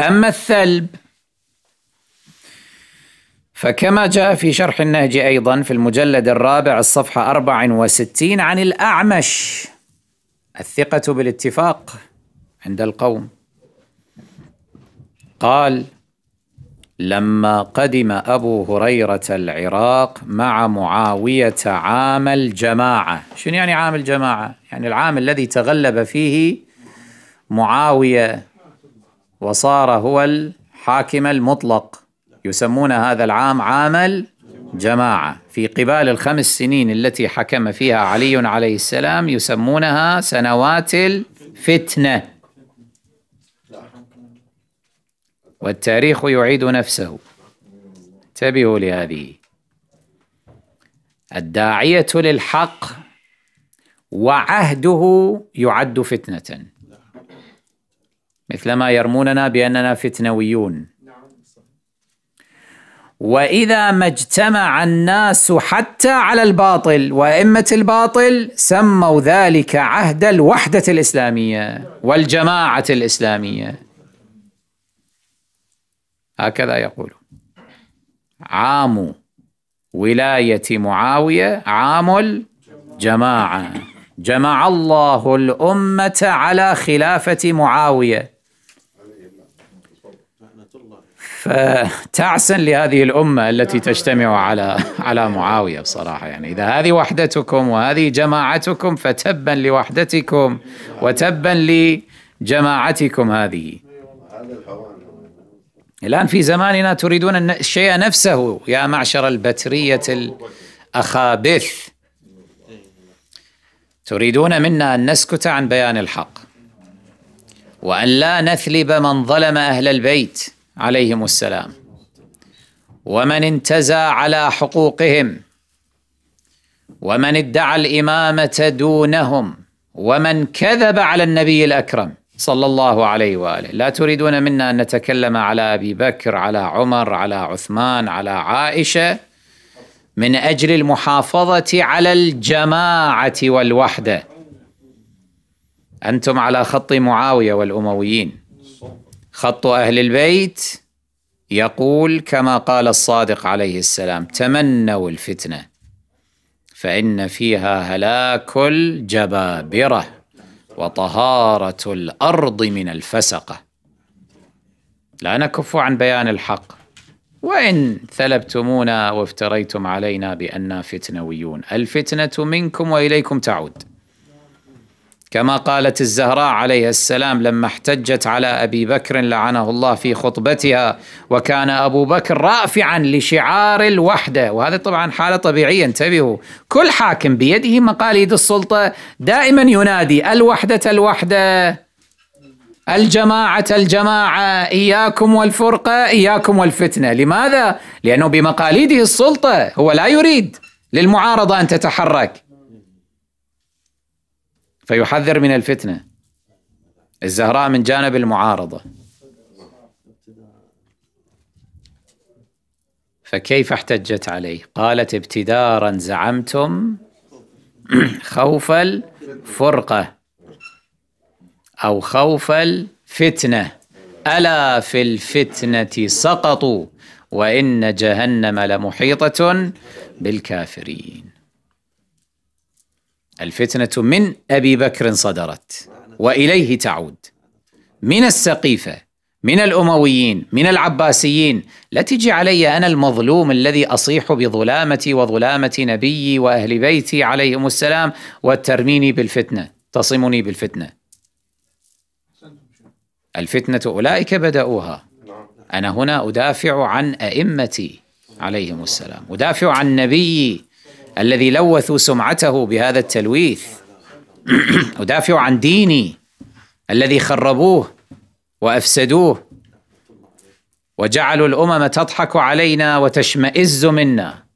أما الثلب فكما جاء في شرح النهج أيضا في المجلد الرابع الصفحة 64 عن الأعمش الثقة بالاتفاق عند القوم قال لما قدم أبو هريرة العراق مع معاوية عام الجماعة شنو يعني عام الجماعة؟ يعني العام الذي تغلب فيه معاوية وصار هو الحاكم المطلق يسمون هذا العام عام الجماعة في قبال الخمس سنين التي حكم فيها علي عليه السلام يسمونها سنوات الفتنة والتاريخ يعيد نفسه انتبهوا لهذه الداعية للحق وعهده يعد فتنة مثلما يرموننا بأننا فتنويون وإذا ما اجتمع الناس حتى على الباطل وأئمة الباطل سموا ذلك عهد الوحدة الإسلامية والجماعة الإسلامية هكذا يقول عام ولاية معاوية عام الجماعة جمع الله الأمة على خلافة معاوية فتعسا لهذه الامه التي تجتمع على على معاويه بصراحه يعني اذا هذه وحدتكم وهذه جماعتكم فتبا لوحدتكم وتبا لجماعتكم هذه الان في زماننا تريدون الشيء نفسه يا معشر البتريه الاخابث تريدون منا ان نسكت عن بيان الحق وان لا نثلب من ظلم اهل البيت عليهم السلام ومن انتزى على حقوقهم ومن ادعى الامامه دونهم ومن كذب على النبي الاكرم صلى الله عليه واله لا تريدون منا ان نتكلم على ابي بكر على عمر على عثمان على عائشه من اجل المحافظه على الجماعه والوحده انتم على خط معاويه والامويين خط أهل البيت يقول كما قال الصادق عليه السلام تمنوا الفتنة فإن فيها هلاك الجبابرة وطهارة الأرض من الفسقة لا نكف عن بيان الحق وإن ثلبتمونا وافتريتم علينا بأننا فتنويون الفتنة منكم وإليكم تعود كما قالت الزهراء عليه السلام لما احتجت على ابي بكر لعنه الله في خطبتها وكان ابو بكر رافعا لشعار الوحده وهذا طبعا حاله طبيعيه انتبهوا كل حاكم بيده مقاليد السلطه دائما ينادي الوحده الوحده الجماعة الجماعة إياكم والفرقة إياكم والفتنة لماذا؟ لأنه بمقاليده السلطة هو لا يريد للمعارضة أن تتحرك فيحذر من الفتنة الزهراء من جانب المعارضة فكيف احتجت عليه قالت ابتدارا زعمتم خوف الفرقة أو خوف الفتنة ألا في الفتنة سقطوا وإن جهنم لمحيطة بالكافرين الفتنة من أبي بكر صدرت وإليه تعود من السقيفة من الأمويين من العباسيين لا تجي علي أنا المظلوم الذي أصيح بظلامتي وظلامة نبيي وأهل بيتي عليهم السلام وترميني بالفتنة تصمني بالفتنة الفتنة أولئك بدأوها أنا هنا أدافع عن أئمتي عليهم السلام أدافع عن نبيي الذي لوثوا سمعته بهذا التلويث أدافع عن ديني الذي خربوه وأفسدوه وجعلوا الأمم تضحك علينا وتشمئز منا